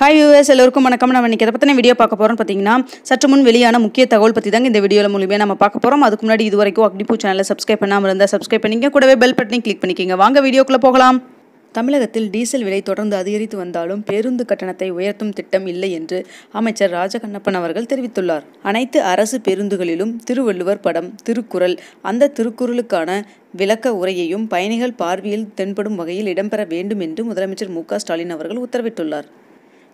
hi viewers எல்லோருக்கும் வணக்கம் நம்ம இன்றைக்கி எதை பற்றின வீடியோ பார்க்க போகிறோம்னு பார்த்தீங்கன்னா சற்று முன் வெளியான முக்கிய தகவல் பற்றி தாங்க இந்த வீடியோவில் மூலியமாக நம்ம பார்க்க போகிறோம் அதுக்கு முன்னாடி இது வரைக்கும் அக்னிபூ சேனலில் சப்ஸ்கிரைப் பண்ணாமல் இருந்தால் சப்ஸ்கிரைப் பண்ணிக்க கூடவே பெல் பட்டனையும் கிளிக் பண்ணிக்கிங்க வாங்க வீடியோக்குள்ளே போகலாம் தமிழகத்தில் டீசல் விலை தொடர்ந்து அதிகரித்து வந்தாலும் பேருந்து கட்டணத்தை உயர்த்தும் திட்டம் இல்லை என்று அமைச்சர் ராஜகண்ணப்பன் அவர்கள் தெரிவித்துள்ளார் அனைத்து அரசு பேருந்துகளிலும் திருவள்ளுவர் படம் திருக்குறள் அந்த திருக்குறளுக்கான விளக்க உரையையும் பயணிகள் பார்வையில் தென்படும் வகையில் இடம்பெற வேண்டும் என்று முதலமைச்சர் மு ஸ்டாலின் அவர்கள் உத்தரவிட்டுள்ளார்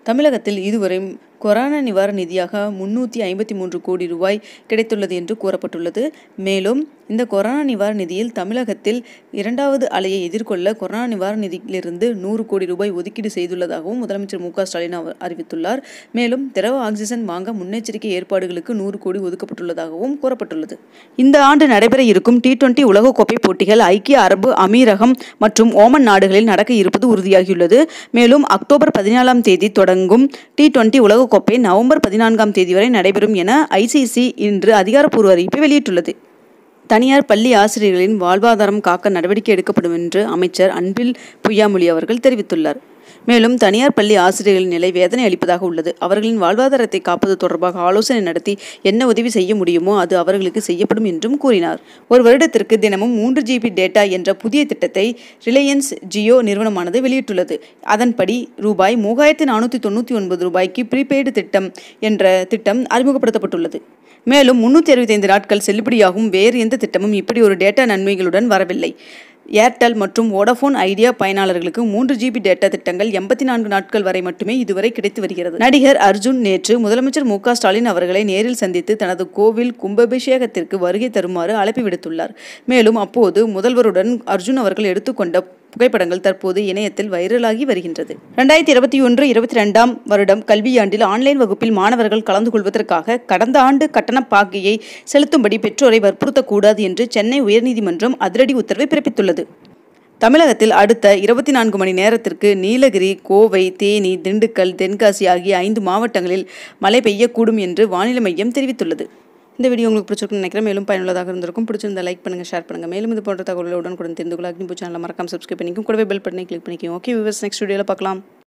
தமிழகத்தில் இதுவரை கொரோனா நிவாரண நிதியாக முன்னூற்றி ஐம்பத்தி மூன்று கோடி ரூபாய் கிடைத்துள்ளது என்று கூறப்பட்டுள்ளது மேலும் இந்த கொரோனா நிவாரண நிதியில் தமிழகத்தில் இரண்டாவது அலையை எதிர்கொள்ள கொரோனா நிவாரண நிதியிலிருந்து நூறு கோடி ரூபாய் ஒதுக்கீடு செய்துள்ளதாகவும் முதலமைச்சர் மு ஸ்டாலின் அறிவித்துள்ளார் மேலும் திரவ ஆக்சிஜன் வாங்க முன்னெச்சரிக்கை ஏற்பாடுகளுக்கு நூறு கோடி ஒதுக்கப்பட்டுள்ளதாகவும் கூறப்பட்டுள்ளது இந்த ஆண்டு நடைபெற இருக்கும் டி டுவெண்டி உலகக்கோப்பை போட்டிகள் ஐக்கிய அரபு அமீரகம் மற்றும் ஓமன் நாடுகளில் நடக்க இருப்பது உறுதியாகியுள்ளது மேலும் அக்டோபர் பதினாலாம் தேதி தொடங்கும் டி டுவெண்டி உலகக்கோப்பை கோப்பை நவம்பர் பதினான்காம் தேதி வரை நடைபெறும் என ஐசிசி இன்று அதிகாரப்பூர்வ அறிவிப்பை வெளியிட்டுள்ளது தனியார் பள்ளி ஆசிரியர்களின் வாழ்வாதாரம் காக்க நடவடிக்கை எடுக்கப்படும் என்று அமைச்சர் அன்பில் புய்யாமொழி அவர்கள் தெரிவித்துள்ளார் மேலும் தனியார் பள்ளி ஆசிரியர்களின் நிலை வேதனை அளிப்பதாக உள்ளது அவர்களின் வாழ்வாதாரத்தை காப்பது தொடர்பாக ஆலோசனை நடத்தி என்ன உதவி செய்ய முடியுமோ அது அவர்களுக்கு செய்யப்படும் என்றும் கூறினார் ஒரு வருடத்திற்கு தினமும் மூன்று ஜிபி டேட்டா என்ற புதிய திட்டத்தை ரிலையன்ஸ் ஜியோ நிறுவனமானது வெளியிட்டுள்ளது அதன்படி ரூபாய் மூவாயிரத்தி நானூற்றி தொண்ணூற்றி ஒன்பது ரூபாய்க்கு ப்ரீபெய்டு திட்டம் என்ற திட்டம் அறிமுகப்படுத்தப்பட்டுள்ளது மேலும் முன்னூற்றி அறுபத்தைந்து நாட்கள் செல்லுபடியாகும் வேறு எந்த திட்டமும் இப்படி ஒரு டேட்டா நன்மைகளுடன் வரவில்லை ஏர்டெல் மற்றும் வோடஃபோன் ஐடியா பயனாளர்களுக்கு மூன்று ஜிபி டேட்டா திட்டங்கள் எண்பத்தி நான்கு நாட்கள் வரை மட்டுமே இதுவரை கிடைத்து வருகிறது நடிகர் அர்ஜுன் நேற்று முதலமைச்சர் மு ஸ்டாலின் அவர்களை நேரில் சந்தித்து தனது கோவில் கும்பாபிஷேகத்திற்கு வருகை தருமாறு அழைப்பு விடுத்துள்ளார் மேலும் அப்போது முதல்வருடன் அர்ஜுன் அவர்கள் எடுத்துக்கொண்ட புகைப்படங்கள் தற்போது இணையத்தில் வைரலாகி வருகின்றது இரண்டாயிரத்தி இருபத்தி ஒன்று இருபத்தி ரெண்டாம் வருடம் கல்வியாண்டில் ஆன்லைன் வகுப்பில் மாணவர்கள் கலந்து கொள்வதற்காக கடந்த ஆண்டு கட்டண பாக்கியை செலுத்தும்படி பெற்றோரை வற்புறுத்தக்கூடாது என்று சென்னை உயர்நீதிமன்றம் அதிரடி உத்தரவை பிறப்பித்துள்ளது தமிழகத்தில் அடுத்த இருபத்தி நான்கு மணி நேரத்திற்கு நீலகிரி கோவை தேனி திண்டுக்கல் தென்காசி ஆகிய ஐந்து மாவட்டங்களில் மழை பெய்யக்கூடும் என்று வானிலை மையம் தெரிவித்துள்ளது இந்த வீடியோ உங்களுக்கு பிடிச்சிருக்குன்னு நினைக்கிறேன் மேலும் பயனுள்ளதாக இருந்திருக்கும் பிடிச்சிருந்த லைக் பண்ணுங்கள் ஷேர் பண்ணுங்கள் மேலும் இது போன்ற தகவல்களுடன் கூட தெரிந்து கொள்ள அக்னிபூ சேனல் மறக்காம சப்ஸ்கிரைப் பண்ணிக்கும் கூடவே பெல் பட்டனை கிளிக் பண்ணிக்கோங்க ஓகே வியூவர்ஸ் நெக்ஸ்ட் வீடியோவில் பார்க்கலாம்